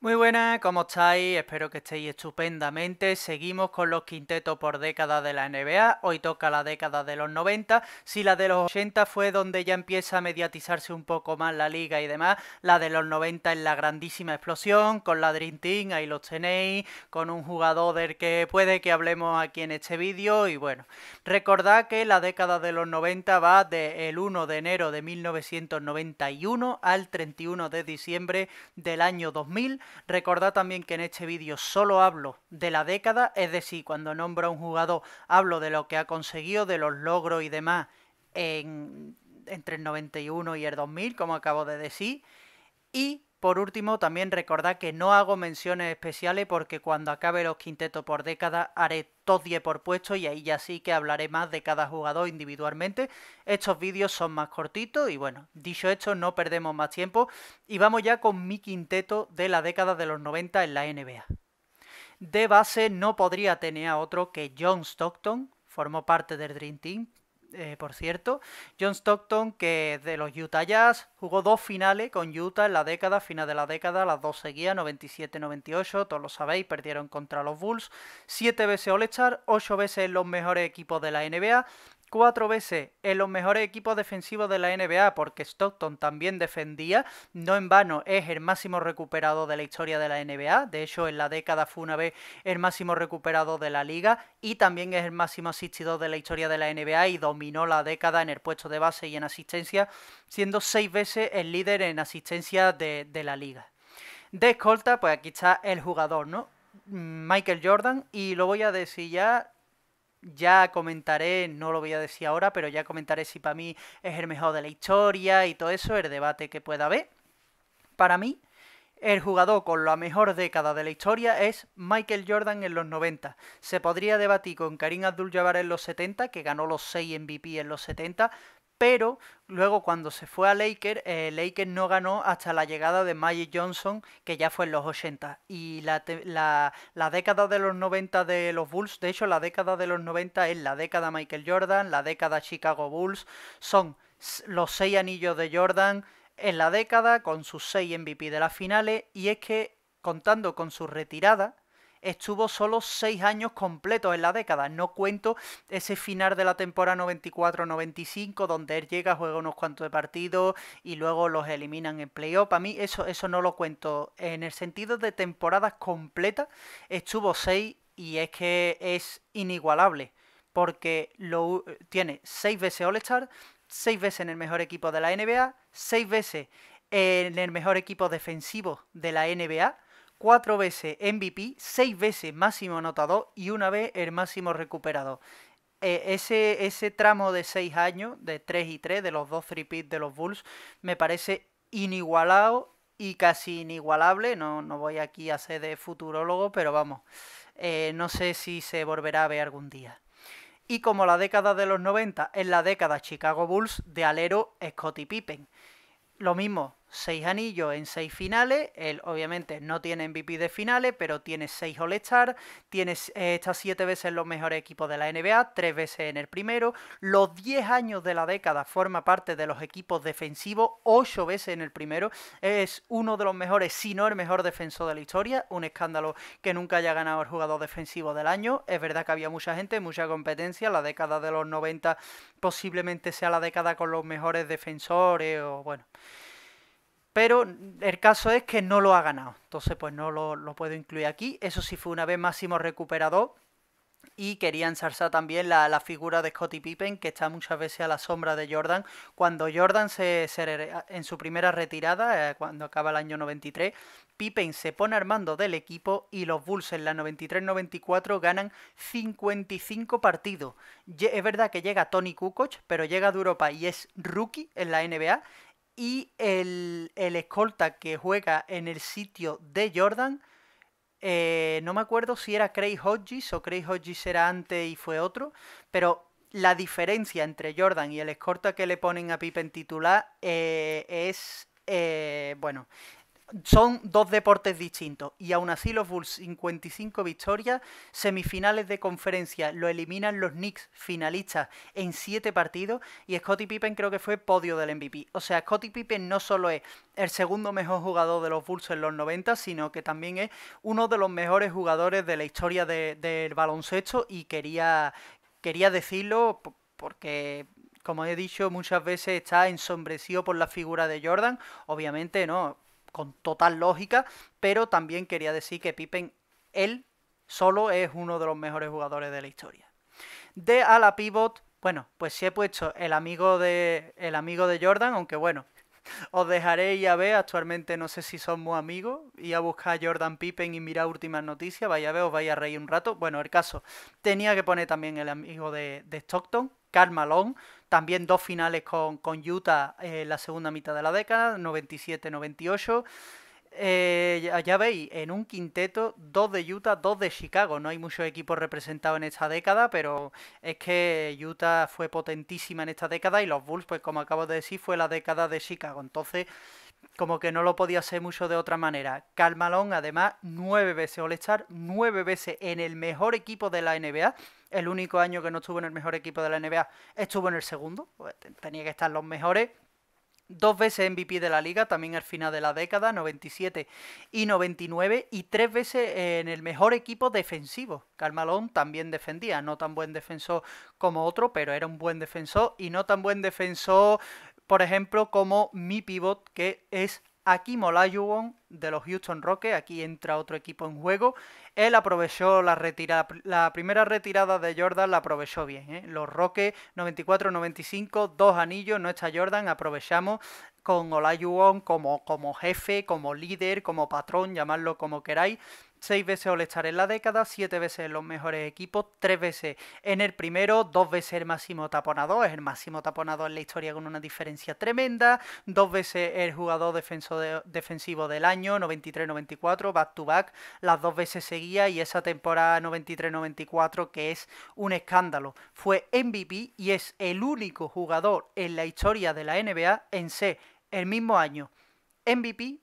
Muy buenas, ¿cómo estáis? Espero que estéis estupendamente. Seguimos con los quintetos por década de la NBA. Hoy toca la década de los 90. Si la de los 80 fue donde ya empieza a mediatizarse un poco más la liga y demás, la de los 90 es la grandísima explosión, con la Dream Team, ahí los tenéis, con un jugador del que puede que hablemos aquí en este vídeo. Y bueno, recordad que la década de los 90 va del el 1 de enero de 1991 al 31 de diciembre del año 2000 Recordad también que en este vídeo solo hablo de la década, es decir, cuando nombro a un jugador hablo de lo que ha conseguido, de los logros y demás entre el 91 y el 2000, como acabo de decir. Y por último, también recordad que no hago menciones especiales porque cuando acabe los quintetos por década haré todos 10 por puesto y ahí ya sí que hablaré más de cada jugador individualmente. Estos vídeos son más cortitos y bueno, dicho esto, no perdemos más tiempo y vamos ya con mi quinteto de la década de los 90 en la NBA. De base no podría tener a otro que John Stockton, formó parte del Dream Team, eh, por cierto. John Stockton, que de los Utah Jazz, jugó dos finales con Utah en la década, final de la década, las dos seguían, 97-98, todos lo sabéis, perdieron contra los Bulls. Siete veces all Char, ocho veces los mejores equipos de la NBA, cuatro veces en los mejores equipos defensivos de la NBA, porque Stockton también defendía, no en vano es el máximo recuperado de la historia de la NBA, de hecho en la década fue una vez el máximo recuperado de la liga y también es el máximo asistido de la historia de la NBA y dominó la década en el puesto de base y en asistencia, siendo seis veces el líder en asistencia de, de la liga. De escolta, pues aquí está el jugador, ¿no? Mm, Michael Jordan y lo voy a decir ya ya comentaré, no lo voy a decir ahora, pero ya comentaré si para mí es el mejor de la historia y todo eso, el debate que pueda haber. Para mí, el jugador con la mejor década de la historia es Michael Jordan en los 90. Se podría debatir con Karim Abdul-Jabbar en los 70, que ganó los 6 MVP en los 70, pero luego cuando se fue a Lakers, eh, Lakers no ganó hasta la llegada de Magic Johnson, que ya fue en los 80. Y la, la, década de los 90 de los Bulls, de hecho la década de los 90 es la década Michael Jordan, la década Chicago Bulls, son los seis anillos de Jordan en la década con sus seis MVP de las finales y es que contando con su retirada, estuvo solo seis años completos en la década. No cuento ese final de la temporada 94-95, donde él llega, juega unos cuantos partidos y luego los eliminan en playoff. A mí eso, eso no lo cuento. En el sentido de temporadas completas, estuvo seis y es que es inigualable. Porque lo, tiene seis veces All-Star, seis veces en el mejor equipo de la NBA, seis veces en el mejor equipo defensivo de la NBA cuatro veces MVP, seis veces máximo anotador y una vez el máximo recuperado. Eh, ese, ese tramo de seis años, de tres y tres, de los dos three de los Bulls, me parece inigualado y casi inigualable. No, no voy aquí a ser de futurólogo, pero vamos, eh, no sé si se volverá a ver algún día. Y como la década de los 90 es la década Chicago Bulls de alero Scottie Pippen. Lo mismo, seis anillos en seis finales. Él obviamente no tiene MVP de finales, pero tiene seis All-Star. Tiene estas eh, está siete veces los mejores equipos de la NBA, tres veces en el primero. Los diez años de la década forma parte de los equipos defensivos, ocho veces en el primero. Es uno de los mejores, si no el mejor defensor de la historia. Un escándalo que nunca haya ganado el jugador defensivo del año. Es verdad que había mucha gente, mucha competencia. La década de los 90 posiblemente sea la década con los mejores defensores o bueno pero el caso es que no lo ha ganado. Entonces, pues no lo, puedo incluir aquí. Eso sí fue una vez máximo recuperador. Y quería ensalzar también la, figura de Scotty Pippen, que está muchas veces a la sombra de Jordan. Cuando Jordan se, en su primera retirada, eh, cuando acaba el año 93, Pippen se pone armando del equipo y los Bulls en la 93-94 ganan 55 partidos. Es verdad que llega Tony Kukoc, pero llega de Europa y es rookie en la NBA y el, escolta que juega en el sitio de Jordan. Eh, no me acuerdo si era Craig Hodges o Craig Hodges era antes y fue otro, pero la diferencia entre Jordan y el escolta que le ponen a Pippen titular eh, es, eh, bueno, son dos deportes distintos y aún así los Bulls 55 victorias, semifinales de conferencia lo eliminan los Knicks finalistas en 7 partidos y Scottie Pippen creo que fue podio del MVP. O sea, Scottie Pippen no solo es el segundo mejor jugador de los Bulls en los 90, sino que también es uno de los mejores jugadores de la historia del baloncesto y quería, quería decirlo porque como he dicho muchas veces está ensombrecido por la figura de Jordan, obviamente no, con total lógica, pero también quería decir que Pippen, él solo es uno de los mejores jugadores de la historia. De a la pivot, bueno, pues sí he puesto el amigo de, el amigo de Jordan, aunque bueno, os dejaré ya a ver, actualmente no sé si son muy amigos, y a buscar a Jordan Pippen y mirar últimas noticias, vaya a ver, os vais a reír un rato. Bueno, el caso, tenía que poner también el amigo de Stockton, Karl Malone, también dos finales con, Utah en eh, la segunda mitad de la década, 97-98. Eh, ya, veis, en un quinteto, dos de Utah, dos de Chicago. No hay muchos equipos representados en esta década, pero es que Utah fue potentísima en esta década y los Bulls, pues como acabo de decir, fue la década de Chicago. Entonces, como que no lo podía ser mucho de otra manera. Carl Malone, además, nueve veces All-Star, nueve veces en el mejor equipo de la NBA. El único año que no estuvo en el mejor equipo de la NBA estuvo en el segundo. Pues, tenía que estar los mejores. Dos veces MVP de la liga, también al final de la década, 97 y 99, y tres veces en el mejor equipo defensivo. Carmalón también defendía, no tan buen defensor como otro, pero era un buen defensor y no tan buen defensor, por ejemplo, como mi pivot, que es Aquí Molayuon de los Houston Rockets. Aquí entra otro equipo en juego. Él aprovechó la retirada, la primera retirada de Jordan la aprovechó bien. ¿eh? Los Rockets 94-95, dos anillos, no está Jordan, aprovechamos con Olajuwon como, como jefe, como líder, como patrón, llamadlo como queráis seis veces All-Star en la década, siete veces en los mejores equipos, tres veces en el primero, dos veces el máximo taponador, es el máximo taponado en la historia con una diferencia tremenda, dos veces el jugador defensivo del año, 93-94, back to back, las dos veces seguía y esa temporada 93-94 que es un escándalo. Fue MVP y es el único jugador en la historia de la NBA en ser el mismo año MVP,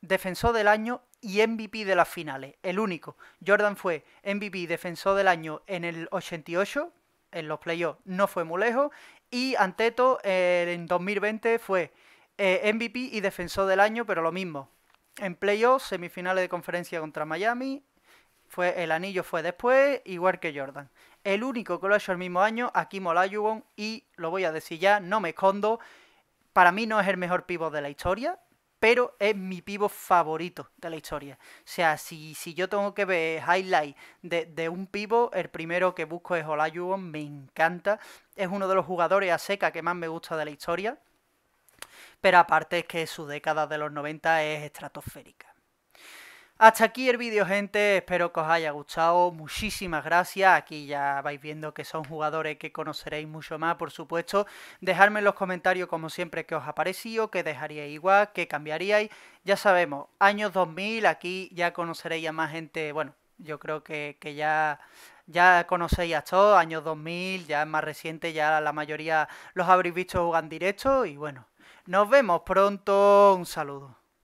defensor del año y MVP de las finales, el único. Jordan fue MVP defensor del año en el 88, en los playoffs no fue muy lejos, y Anteto eh, en 2020 fue eh, MVP y defensor del año, pero lo mismo. En playoffs, semifinales de conferencia contra Miami, fue, el anillo fue después, igual que Jordan. El único que lo ha hecho el mismo año, aquí Molayugon, y lo voy a decir ya, no me escondo, para mí no es el mejor pivot de la historia, pero es mi pivo favorito de la historia. O sea, si, si yo tengo que ver highlight de, de un pivo, el primero que busco es Olajuwon, me encanta. Es uno de los jugadores a seca que más me gusta de la historia. Pero aparte es que su década de los 90 es estratosférica. Hasta aquí el vídeo, gente. Espero que os haya gustado. Muchísimas gracias. Aquí ya vais viendo que son jugadores que conoceréis mucho más, por supuesto. Dejadme en los comentarios, como siempre, que os ha parecido, qué dejaríais igual, qué cambiaríais. Ya sabemos, años 2000, aquí ya conoceréis a más gente. Bueno, yo creo que, ya ya conocéis a todos, años 2000, ya es más reciente, ya la mayoría los habréis visto jugar en directo y bueno, nos vemos pronto, un saludo.